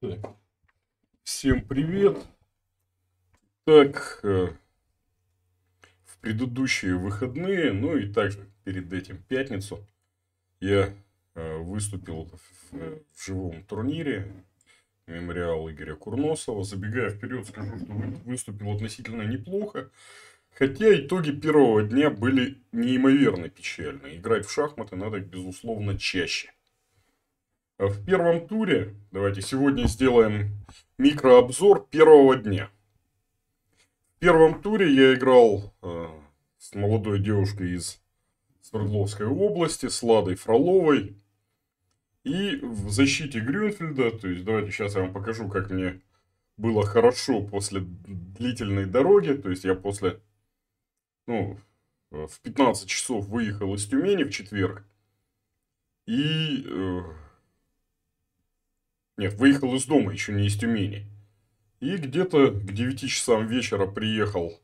Так. Всем привет! Так, э, в предыдущие выходные, ну и также перед этим пятницу, я э, выступил в, в живом турнире мемориал Игоря Курносова. Забегая вперед, скажу, что выступил относительно неплохо. Хотя итоги первого дня были неимоверно печальны. Играть в шахматы надо, безусловно, чаще. В первом туре, давайте сегодня сделаем микрообзор первого дня. В первом туре я играл э, с молодой девушкой из Свердловской области, с Ладой Фроловой. И в защите Грюнфельда, то есть давайте сейчас я вам покажу, как мне было хорошо после длительной дороги. То есть я после, ну, э, в 15 часов выехал из Тюмени в четверг. И э, нет, выехал из дома, еще не из Тюмени. И где-то к 9 часам вечера приехал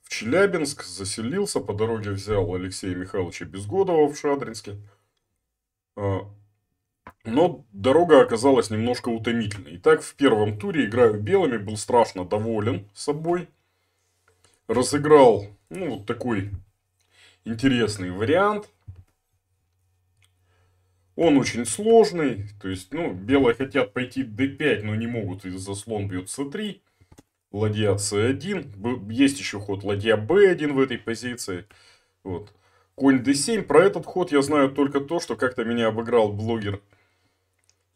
в Челябинск, заселился, по дороге взял Алексея Михайловича Безгодова в Шадринске. А, но дорога оказалась немножко утомительной. Итак, в первом туре играю белыми, был страшно доволен собой. Разыграл, ну, вот такой интересный вариант – он очень сложный, то есть, ну, белые хотят пойти d5, но не могут, из-за слон бьет c3, ладья c1, есть еще ход ладья b1 в этой позиции, вот. Конь d7, про этот ход я знаю только то, что как-то меня обыграл блогер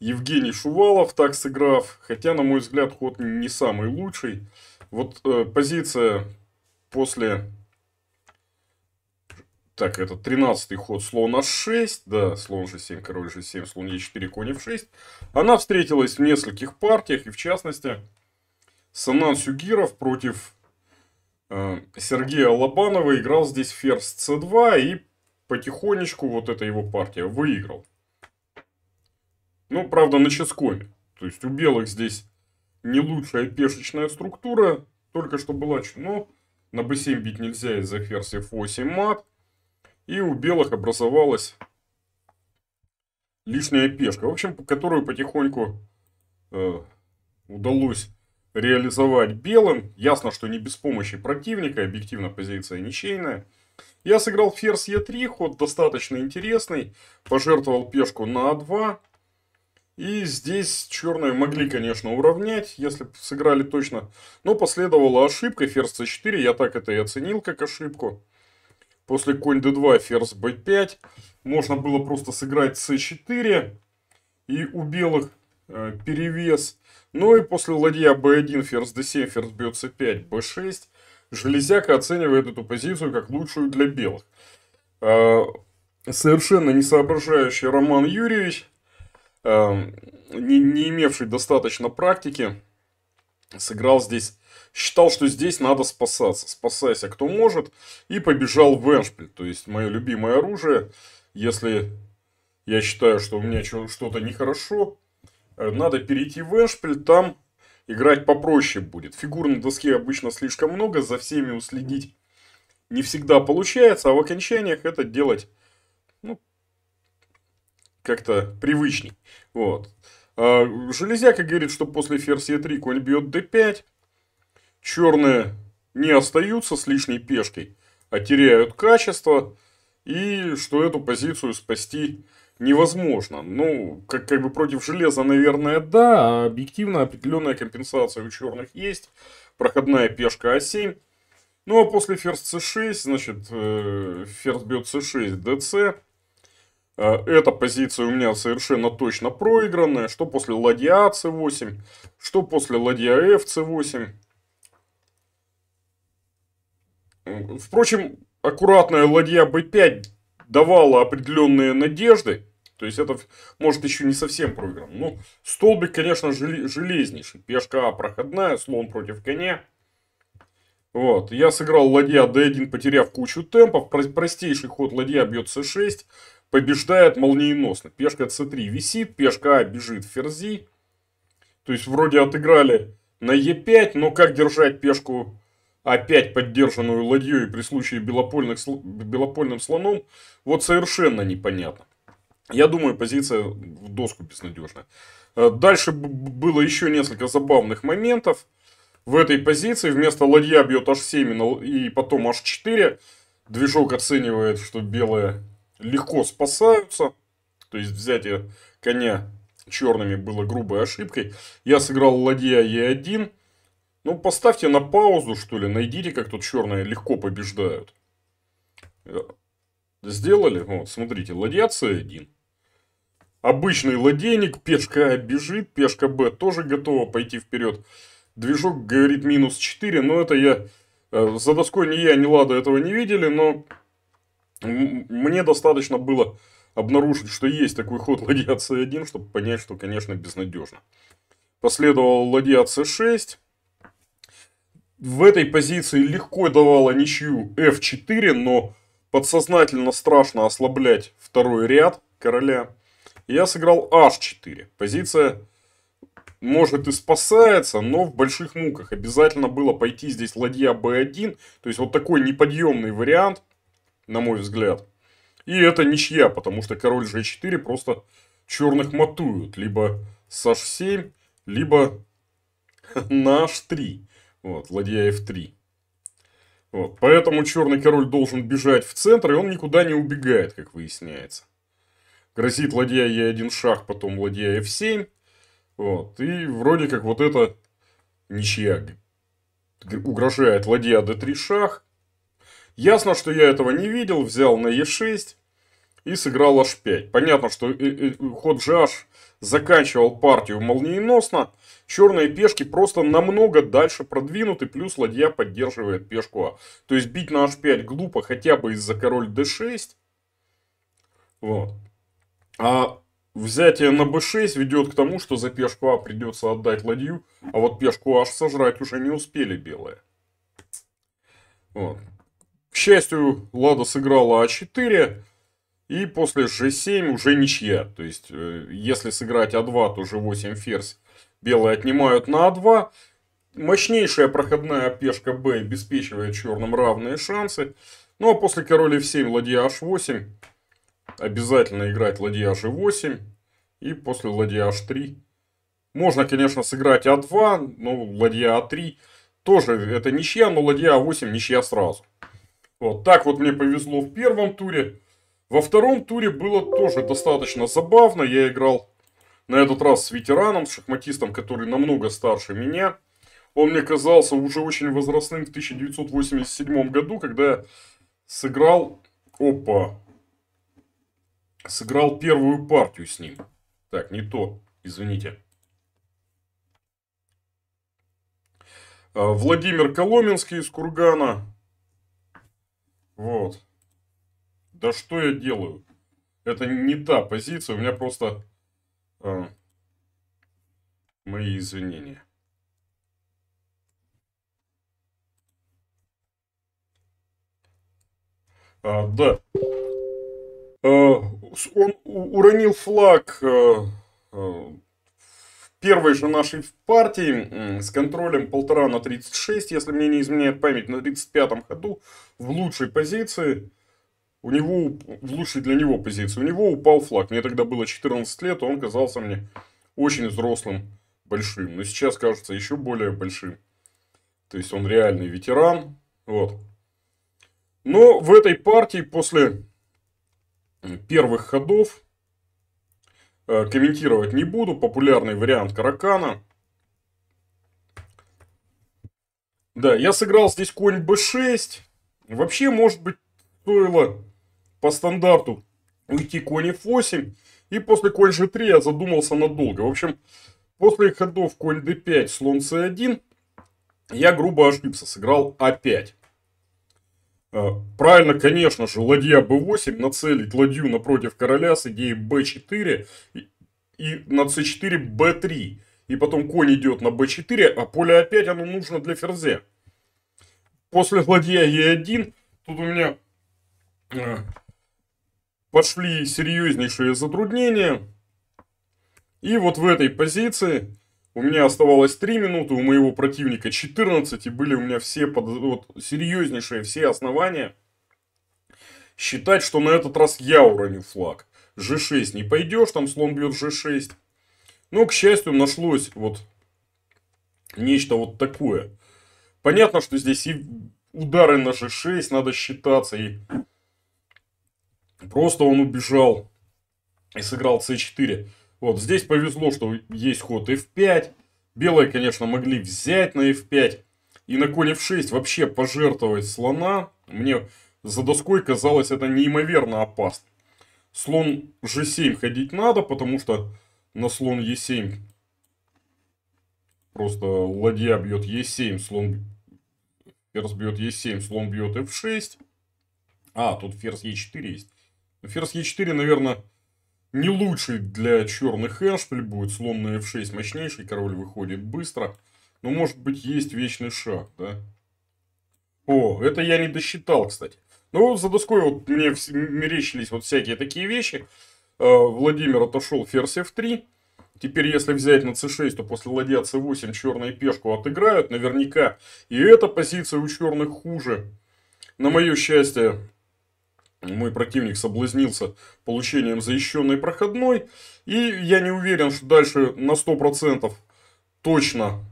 Евгений Шувалов, так сыграв, хотя, на мой взгляд, ход не самый лучший. Вот э, позиция после так, это 13 ход слон h6, да, слон g7, король g7, слон e4, конь f6. Она встретилась в нескольких партиях, и в частности, Санан Сюгиров против э, Сергея Лобанова играл здесь ферзь c2 и потихонечку вот эта его партия выиграл. Ну, правда, на ческоме. То есть у белых здесь не лучшая пешечная структура, только что была, но ну, на b7 бить нельзя из-за ферзь f8 мат. И у белых образовалась лишняя пешка, в общем, которую потихоньку э, удалось реализовать белым. Ясно, что не без помощи противника, объективно позиция ничейная. Я сыграл ферзь Е3, ход достаточно интересный, пожертвовал пешку на А2. И здесь черные могли, конечно, уравнять, если сыграли точно. Но последовала ошибка, ферзь c4, я так это и оценил как ошибку. После конь d2, ферзь b5. Можно было просто сыграть c4. И у белых э, перевес. Ну и после ладья b1, ферзь d7, ферзь бьет c5, b6. Железяка оценивает эту позицию как лучшую для белых. Э, совершенно не соображающий Роман Юрьевич, э, не, не имевший достаточно практики, сыграл здесь, считал, что здесь надо спасаться. Спасайся, кто может. И побежал в Эншпиль, то есть мое любимое оружие. Если я считаю, что у меня что-то нехорошо, э, надо перейти в Эншпиль, там играть попроще будет. Фигур на доске обычно слишком много, за всеми уследить не всегда получается, а в окончаниях это делать ну, как-то привычней. Вот. А железяка говорит, что после ферзь е 3 конь бьет d5. Черные не остаются с лишней пешкой, а теряют качество. И что эту позицию спасти невозможно. Ну, как, как бы против железа, наверное, да. А объективно определенная компенсация у черных есть. Проходная пешка а7. Ну, а после ферзь c6, значит, э, ферзь бьет c6, dc. А, эта позиция у меня совершенно точно проигранная. Что после ладья c8, что после ладья f c8. Впрочем, аккуратная ладья b5 давала определенные надежды. То есть это может еще не совсем проигран. Ну, столбик, конечно, железнейший. Пешка А проходная, слон против коня. Вот, я сыграл ладья d1, потеряв кучу темпов. Простейший ход ладья бьет c6 побеждает молниеносно. Пешка c3 висит, пешка а бежит в ферзи. То есть вроде отыграли на e5, но как держать пешку опять поддержанную ладьей при случае белопольных, белопольным слоном, вот совершенно непонятно. Я думаю, позиция в доску безнадежная. Э, дальше было еще несколько забавных моментов. В этой позиции вместо ладья бьет h7 и потом h4. Движок оценивает, что белые легко спасаются. То есть взятие коня черными было грубой ошибкой. Я сыграл ладья Е1. Ну, поставьте на паузу, что ли. Найдите, как тут черные легко побеждают. Э, сделали? Вот, смотрите, ладья С1. Обычный ладейник, пешка А бежит, пешка Б тоже готова пойти вперед. Движок говорит минус 4, но это я... Э, за доской ни я, ни Лада этого не видели, но мне достаточно было обнаружить, что есть такой ход ладья c1, чтобы понять, что, конечно, безнадежно. Последовал ладья c6. В этой позиции легко давала ничью f4, но подсознательно страшно ослаблять второй ряд короля. Я сыграл h4. Позиция может и спасается, но в больших муках. Обязательно было пойти здесь ладья b1. То есть вот такой неподъемный вариант – на мой взгляд. И это ничья, потому что король g4 просто черных матуют. Либо с h7, либо на h3. Вот, ладья f3. Вот, поэтому черный король должен бежать в центр, и он никуда не убегает, как выясняется. Грозит ладья e1 шах, потом ладья f7. Вот, и вроде как вот это ничья угрожает ладья d3 шах. Ясно, что я этого не видел, взял на Е6 и сыграл H5. Понятно, что э, э, ход GH заканчивал партию молниеносно. Черные пешки просто намного дальше продвинуты, плюс ладья поддерживает пешку А. То есть бить на H5 глупо хотя бы из-за король D6. Вот. А взятие на b6 ведет к тому, что за пешку А придется отдать ладью, а вот пешку H сожрать уже не успели белые. Вот счастью, Лада сыграла А4, и после G7 уже ничья. То есть, э, если сыграть А2, то G8 ферзь. Белые отнимают на А2. Мощнейшая проходная пешка Б обеспечивает черным равные шансы. Ну а после короля F7, ладья H8. Обязательно играть ладья G8. И после ладья H3. Можно, конечно, сыграть А2, но ладья А3 тоже это ничья, но ладья А8 ничья сразу. Вот так вот мне повезло в первом туре. Во втором туре было тоже достаточно забавно. Я играл на этот раз с ветераном, с шахматистом, который намного старше меня. Он мне казался уже очень возрастным в 1987 году, когда я сыграл... Опа! Сыграл первую партию с ним. Так, не то, извините. А, Владимир Коломенский из Кургана. Вот. Да что я делаю? Это не та позиция, у меня просто... А, мои извинения. А, да. А, он уронил флаг... А, а, первой же нашей партии с контролем полтора на 36, если мне не изменяет память, на 35 ходу в лучшей позиции. У него, в лучшей для него позиции, у него упал флаг. Мне тогда было 14 лет, он казался мне очень взрослым, большим. Но сейчас кажется еще более большим. То есть он реальный ветеран. Вот. Но в этой партии после первых ходов Э, комментировать не буду. Популярный вариант Каракана. Да, я сыграл здесь конь b6. Вообще, может быть, стоило по стандарту уйти конь f8. И после конь g3 я задумался надолго. В общем, после ходов конь d5, слон c1, я грубо ошибся, сыграл a5. А Э, правильно, конечно же, ладья b8, нацелить ладью напротив короля с идеей b4 и, и на c4 b3. И потом конь идет на b4, а поле a5 оно нужно для ферзя. После ладья e1, тут у меня э, пошли серьезнейшие затруднения. И вот в этой позиции у меня оставалось 3 минуты, у моего противника 14, и были у меня все под... вот, серьезнейшие все основания считать, что на этот раз я уроню флаг. G6 не пойдешь, там слон бьет G6. Но, к счастью, нашлось вот нечто вот такое. Понятно, что здесь и удары на G6 надо считаться, и просто он убежал и сыграл C4. Вот здесь повезло, что есть ход f5. Белые, конечно, могли взять на f5. И на конь f6 вообще пожертвовать слона. Мне за доской казалось это неимоверно опасно. Слон g7 ходить надо, потому что на слон e7 просто ладья бьет e7, слон ферзь бьет e7, слон бьет f6. А, тут ферзь e4 есть. Ферзь e4, наверное, не лучший для черных эшпиль будет, слон f6 мощнейший, король выходит быстро. Но может быть есть вечный шаг, да? О, это я не досчитал, кстати. Ну, за доской вот мне мерещились вот всякие такие вещи. Э, Владимир отошел ферзь f3. Теперь, если взять на c6, то после ладья c8 черные пешку отыграют. Наверняка и эта позиция у черных хуже. На мое счастье, мой противник соблазнился получением защищенной проходной. И я не уверен, что дальше на 100% точно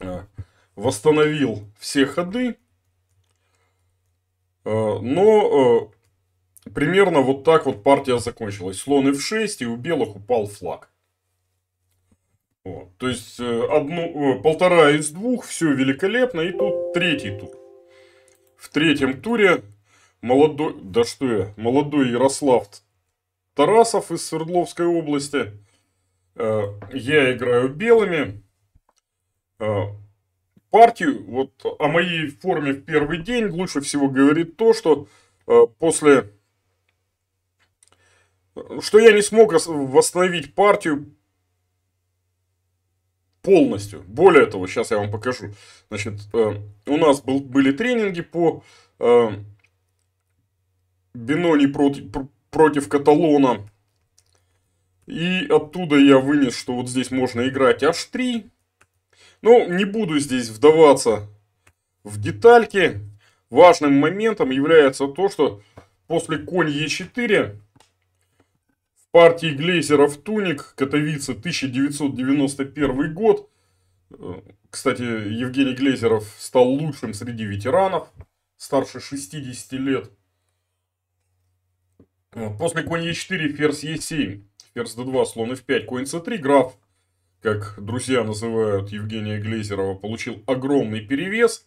э, восстановил все ходы. Э, но э, примерно вот так вот партия закончилась. Слон f6 и у белых упал флаг. Вот. То есть одну, полтора из двух, все великолепно. И тут третий тур. В третьем туре молодой, да что я, молодой Ярослав Тарасов из Свердловской области. Э, я играю белыми. Э, партию, вот о моей форме в первый день лучше всего говорит то, что э, после... Что я не смог восстановить партию полностью. Более того, сейчас я вам покажу. Значит, у нас был, были тренинги по Бинони против, против Каталона. И оттуда я вынес, что вот здесь можно играть h3. Но не буду здесь вдаваться в детальки. Важным моментом является то, что после конь e4 в партии Глейзеров Туник, Катовица 1991 год. Э, кстати, Евгений Глейзеров стал лучшим среди ветеранов, старше 60 лет. Э, после конь e4, ферзь e7, ферзь d2, слон f5, конь c3, граф, как друзья называют Евгения Глейзерова, получил огромный перевес.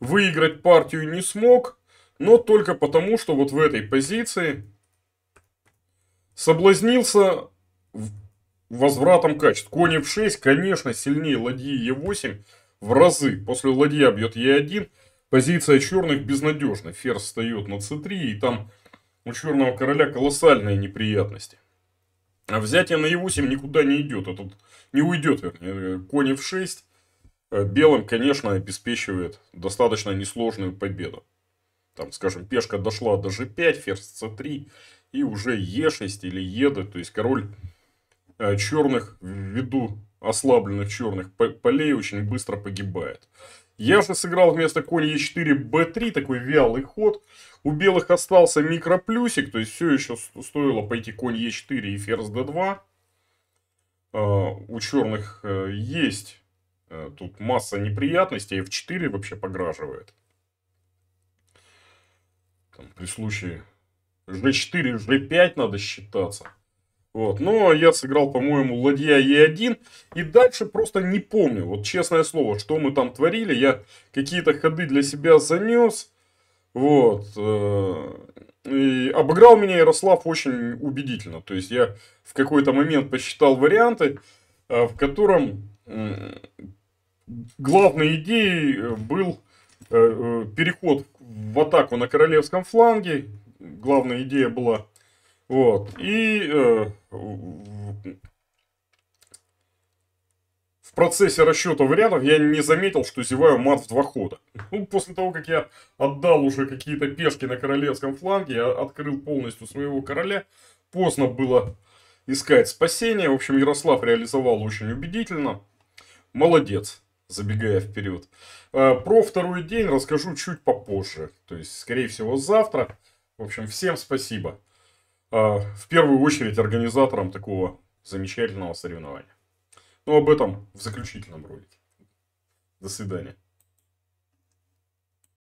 Выиграть партию не смог, но только потому, что вот в этой позиции соблазнился возвратом качеств. Конь f6, конечно, сильнее ладьи e8 в разы. После ладья бьет e1, позиция черных безнадежна. Ферзь встает на c3, и там у Черного Короля колоссальные неприятности. А взятие на Е8 никуда не идет. Этот а не уйдет, вернее. Э, Конь в 6 э, белым, конечно, обеспечивает достаточно несложную победу. Там, скажем, пешка дошла до G5, ферзь C3 и уже Е6 или Еда. То есть король э, черных, ввиду ослабленных черных полей, очень быстро погибает. Я же сыграл вместо конь e 4 b 3 такой вялый ход. У белых остался микроплюсик, то есть все еще стоило пойти конь e 4 и ферзь d 2 а, У черных э, есть э, тут масса неприятностей, F4 а вообще пограживает. Там, при случае G4, G5 надо считаться. Вот. Но ну, а я сыграл, по-моему, ладья Е1. И дальше просто не помню. Вот честное слово, что мы там творили. Я какие-то ходы для себя занес. Вот. Э, и обыграл меня Ярослав очень убедительно. То есть я в какой-то момент посчитал варианты, э, в котором главной идеей был э, переход в атаку на королевском фланге. Главная идея была вот. И э, в процессе расчета вариантов я не заметил, что зеваю мат в два хода. Ну, после того, как я отдал уже какие-то пешки на королевском фланге, я открыл полностью своего короля, поздно было искать спасение. В общем, Ярослав реализовал очень убедительно. Молодец, забегая вперед. Э, про второй день расскажу чуть попозже. То есть, скорее всего, завтра. В общем, всем спасибо. А, в первую очередь организатором такого замечательного соревнования. Но ну, об этом в заключительном ролике. До свидания.